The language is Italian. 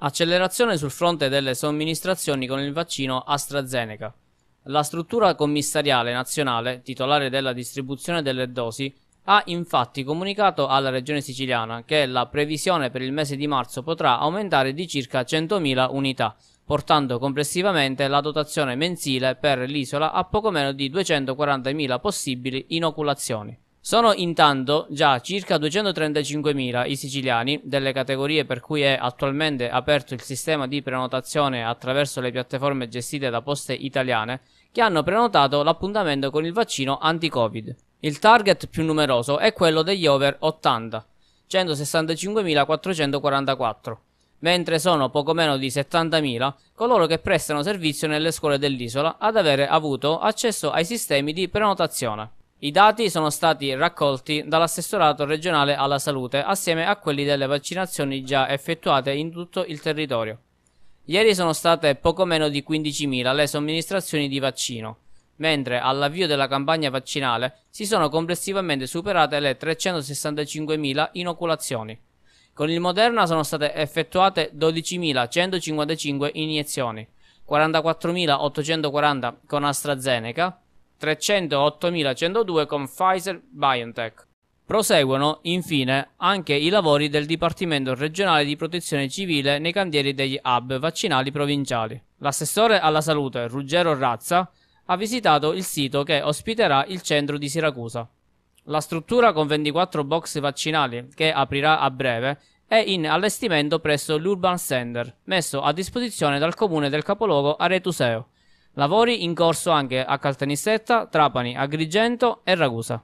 Accelerazione sul fronte delle somministrazioni con il vaccino AstraZeneca. La struttura commissariale nazionale, titolare della distribuzione delle dosi, ha infatti comunicato alla regione siciliana che la previsione per il mese di marzo potrà aumentare di circa 100.000 unità, portando complessivamente la dotazione mensile per l'isola a poco meno di 240.000 possibili inoculazioni. Sono intanto già circa 235.000 i siciliani delle categorie per cui è attualmente aperto il sistema di prenotazione attraverso le piattaforme gestite da poste italiane che hanno prenotato l'appuntamento con il vaccino anti-Covid. Il target più numeroso è quello degli over 80, 165.444, mentre sono poco meno di 70.000 coloro che prestano servizio nelle scuole dell'isola ad avere avuto accesso ai sistemi di prenotazione. I dati sono stati raccolti dall'assessorato regionale alla salute assieme a quelli delle vaccinazioni già effettuate in tutto il territorio. Ieri sono state poco meno di 15.000 le somministrazioni di vaccino, mentre all'avvio della campagna vaccinale si sono complessivamente superate le 365.000 inoculazioni. Con il Moderna sono state effettuate 12.155 iniezioni, 44.840 con AstraZeneca, 308.102 con Pfizer-BioNTech. Proseguono, infine, anche i lavori del Dipartimento regionale di protezione civile nei cantieri degli hub vaccinali provinciali. L'assessore alla salute, Ruggero Razza, ha visitato il sito che ospiterà il centro di Siracusa. La struttura con 24 box vaccinali, che aprirà a breve, è in allestimento presso l'Urban Center, messo a disposizione dal comune del capoluogo Aretuseo, Lavori in corso anche a Caltanissetta, Trapani, Agrigento e Ragusa.